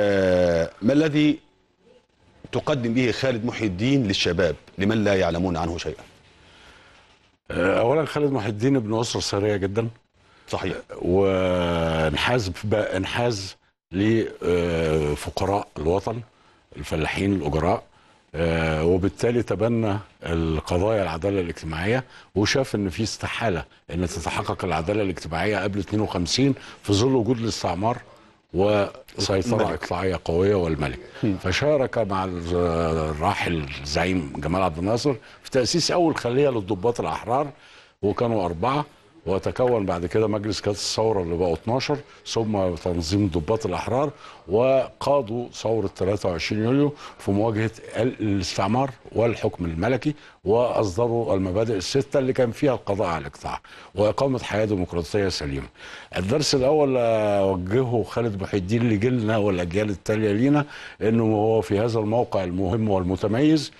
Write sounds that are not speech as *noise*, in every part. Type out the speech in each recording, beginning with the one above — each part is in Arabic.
آه، ما الذي تقدم به خالد محي الدين للشباب لمن لا يعلمون عنه شيئا آه، اولا خالد محي الدين ابن اسره سريه جدا صحيح آه، وانحاز انحاز لفقراء الوطن الفلاحين الاجراء وبالتالي تبنى القضايا العداله الاجتماعيه وشاف ان في استحاله ان تتحقق العداله الاجتماعيه قبل 52 في ظل وجود الاستعمار وسيطرة إقطاعية قوية والملك فشارك مع الراحل الزعيم جمال عبد الناصر في تأسيس أول خلية للضباط الأحرار وكانوا أربعة وتكون بعد كده مجلس قيادة الثورة اللي بقوا 12 ثم تنظيم ضباط الأحرار وقادوا ثورة 23 يوليو في مواجهة الاستعمار والحكم الملكي وأصدروا المبادئ الستة اللي كان فيها القضاء على الإقطاع وإقامة حياة ديمقراطية سليمة. الدرس الأول آه، أوجهه خالد محي الدين لجيلنا والأجيال التالية لينا إنه هو في هذا الموقع المهم والمتميز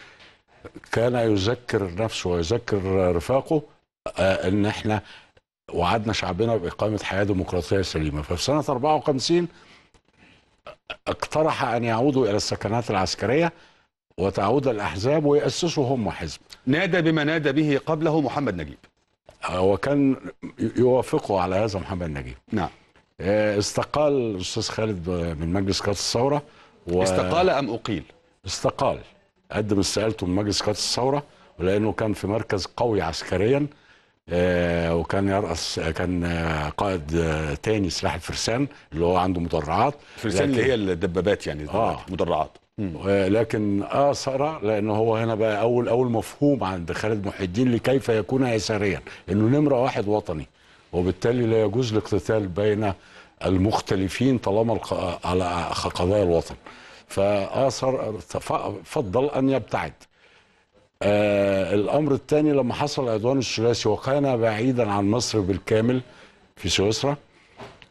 كان يذكر نفسه ويذكر رفاقه آه، ان احنا وعدنا شعبنا باقامه حياه ديمقراطيه سليمه ففي سنه 54 اقترح ان يعودوا الى السكنات العسكريه وتعود الاحزاب ويأسسوا هم حزب نادى بما نادى به قبله محمد نجيب آه، وكان يوافقه على هذا محمد نجيب نعم آه، استقال الاستاذ خالد من مجلس قياده الثوره و... استقال ام اقيل استقال قدم استقالته من مجلس قياده الثوره ولانه كان في مركز قوي عسكريا آه، وكان يرأس كان آه، قائد آه، تاني سلاح الفرسان اللي هو عنده مدرعات الفرسان اللي هي الدبابات يعني آه مدرعات لكن اثر لان هو هنا بقى اول اول مفهوم عند خالد محي الدين لكيف يكون يساريا انه نمره واحد وطني وبالتالي لا يجوز الاقتتال بين المختلفين طالما على قضايا الوطن فاثر فضل ان يبتعد آه الامر الثاني لما حصل عدوان الثلاثي وكان بعيدا عن مصر بالكامل في سويسرا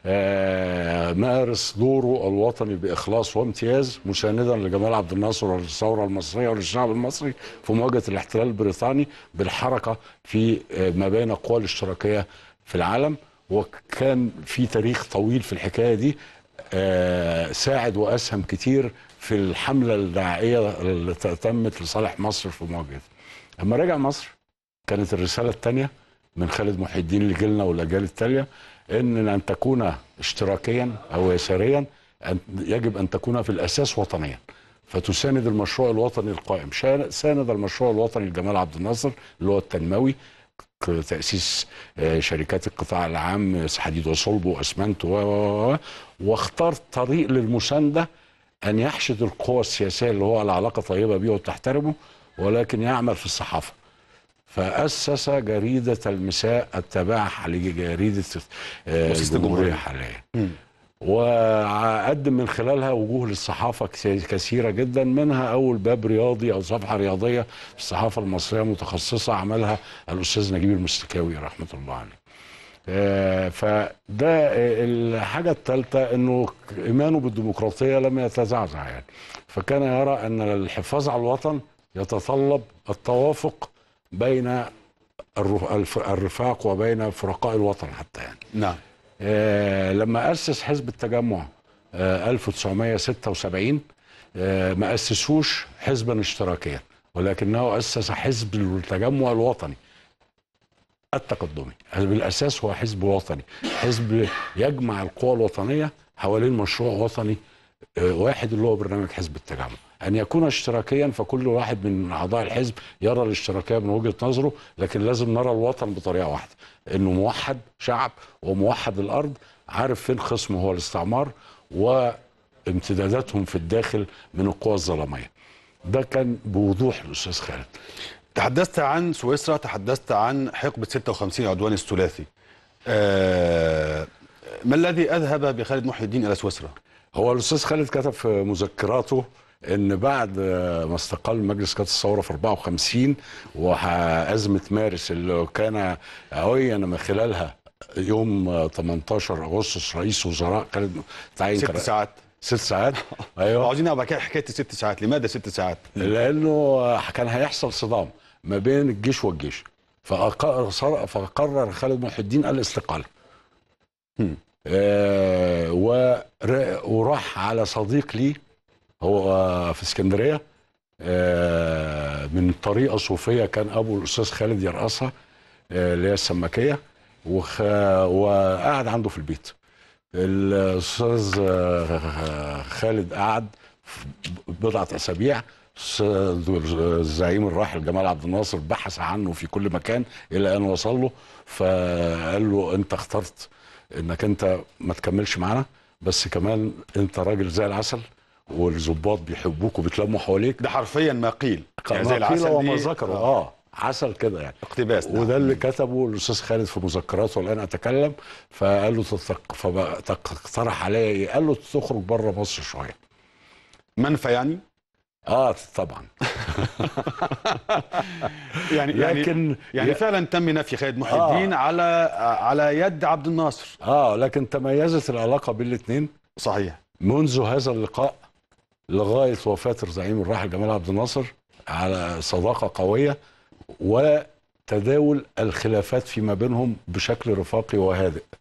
آه مارس دوره الوطني باخلاص وامتياز مساندا لجمال عبد الناصر وللثوره المصريه وللشعب المصري في مواجهه الاحتلال البريطاني بالحركه في آه ما بين القوى الاشتراكيه في العالم وكان في تاريخ طويل في الحكايه دي آه، ساعد واسهم كتير في الحمله الدعائيه اللي تمت لصالح مصر في مواجهته. لما رجع مصر كانت الرساله الثانيه من خالد محي الدين لجيلنا والاجيال التاليه ان ان تكون اشتراكيا او يساريا يجب ان تكون في الاساس وطنيا. فتساند المشروع الوطني القائم ساند المشروع الوطني لجمال عبد الناصر اللي هو التنموي تاسيس آه، شركات القطاع العام حديد وصلب واسمنت و واختار طريق للمسانده ان يحشد القوى السياسيه اللي هو على علاقه طيبه بيه وتحترمه ولكن يعمل في الصحافه. فاسس جريده المساء التابعه لجريده آه، الجمهوريه حاليا. وأقدم من خلالها وجوه للصحافة كثيرة جدا منها أول باب رياضي أو صفحة رياضية في الصحافة المصرية متخصصة عملها الأستاذ نجيب المستكاوي رحمة الله عليه آه، فده الحاجة الثالثة أنه إيمانه بالديمقراطية لم يتزعزع يعني فكان يرى أن الحفاظ على الوطن يتطلب التوافق بين الرفاق وبين فرقاء الوطن حتى يعني نعم آه، لما أسس حزب التجمع 1976 آه، آه، ما أسسوش حزبا اشتراكيا ولكنه أسس حزب التجمع الوطني التقدمي بالأساس هو حزب وطني حزب يجمع القوى الوطنية حوالين مشروع وطني واحد اللي هو برنامج حزب التجمع أن يكون اشتراكيا فكل واحد من أعضاء الحزب يرى الاشتراكية من وجهة نظره لكن لازم نرى الوطن بطريقة واحدة أنه موحد شعب وموحد الأرض عارف فين خصمه هو الاستعمار وامتداداتهم في الداخل من القوى الظلامية ده كان بوضوح الأستاذ خالد تحدثت عن سويسرا تحدثت عن حقبة 56 عدوان الثلاثي أه ما الذي أذهب بخالد محي الدين إلى سويسرا؟ هو الاستاذ خالد كتب في مذكراته ان بعد ما استقال مجلس قياده الثوره في 54 وازمه مارس اللي كان عين من خلالها يوم 18 اغسطس رئيس وزراء خالد تعين ست ساعات ست ساعات *laughs* ايوه عاوزين ابقى كده حكايه الست ساعات لماذا ست ساعات؟ لانه كان هيحصل صدام ما بين الجيش والجيش فقرر خالد محي الدين الاستقاله. راح على صديق لي هو في اسكندريه آه، من طريقه صوفيه كان ابو الاستاذ خالد يرقصها آه، اللي هي السماكيه وخ... وقعد عنده في البيت الاستاذ آه، خالد قعد بضعه اسابيع الزعيم الراحل جمال عبد الناصر بحث عنه في كل مكان الى ان وصل له فقال له انت اخترت انك انت ما تكملش معانا بس كمان انت راجل زي العسل والظباط بيحبوك وبيتلموا حواليك ده حرفيا ما قيل يعني زي العسل وما ذكروا اه, آه. عسل كده يعني اقتباس وده اللي كتبه الاستاذ خالد في مذكراته الان اتكلم فقال له فاقترح عليا ايه؟ قال له تخرج بره مصر شويه منفى يعني؟ اه طبعا *laughs* يعني-, يعني لكن يعني فعلا تم نفي خالد محي الدين آه على على يد عبد الناصر اه لكن تميزت العلاقه بين الاثنين صحيح منذ هذا اللقاء لغايه وفاه الزعيم الراحل جمال عبد الناصر على صداقه قويه وتداول الخلافات فيما بينهم بشكل رفاقي وهادئ